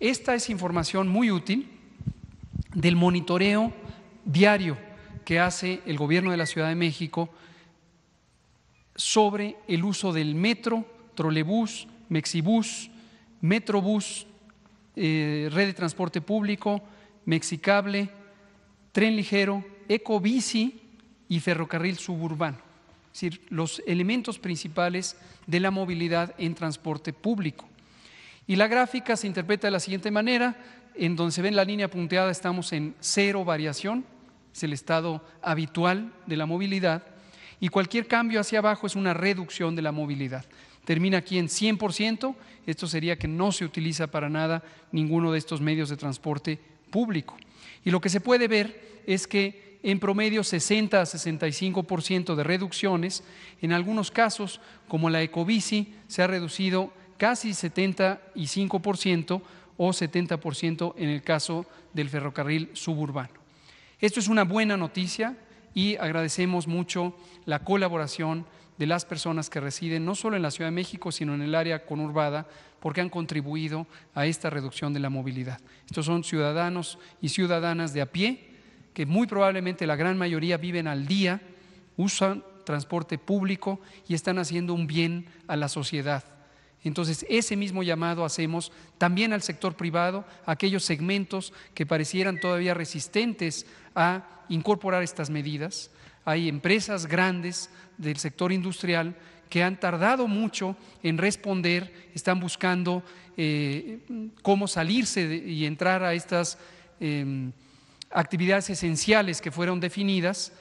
Esta es información muy útil del monitoreo diario que hace el gobierno de la Ciudad de México sobre el uso del metro, trolebús, mexibús, metrobús, eh, red de transporte público, mexicable, tren ligero, ecobici y ferrocarril suburbano. Es decir, los elementos principales de la movilidad en transporte público. Y la gráfica se interpreta de la siguiente manera, en donde se ve la línea punteada estamos en cero variación, es el estado habitual de la movilidad, y cualquier cambio hacia abajo es una reducción de la movilidad. Termina aquí en 100%, esto sería que no se utiliza para nada ninguno de estos medios de transporte público. Y lo que se puede ver es que en promedio 60 a 65% de reducciones, en algunos casos, como la ecobici, se ha reducido casi 75% o 70% en el caso del ferrocarril suburbano. Esto es una buena noticia y agradecemos mucho la colaboración de las personas que residen no solo en la Ciudad de México, sino en el área conurbada, porque han contribuido a esta reducción de la movilidad. Estos son ciudadanos y ciudadanas de a pie, que muy probablemente la gran mayoría viven al día, usan transporte público y están haciendo un bien a la sociedad entonces, ese mismo llamado hacemos también al sector privado, a aquellos segmentos que parecieran todavía resistentes a incorporar estas medidas. Hay empresas grandes del sector industrial que han tardado mucho en responder, están buscando eh, cómo salirse y entrar a estas em, actividades esenciales que fueron definidas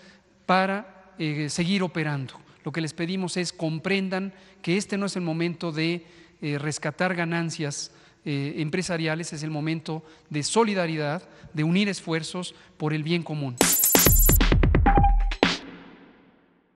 para eh, seguir operando lo que les pedimos es comprendan que este no es el momento de eh, rescatar ganancias eh, empresariales, es el momento de solidaridad, de unir esfuerzos por el bien común.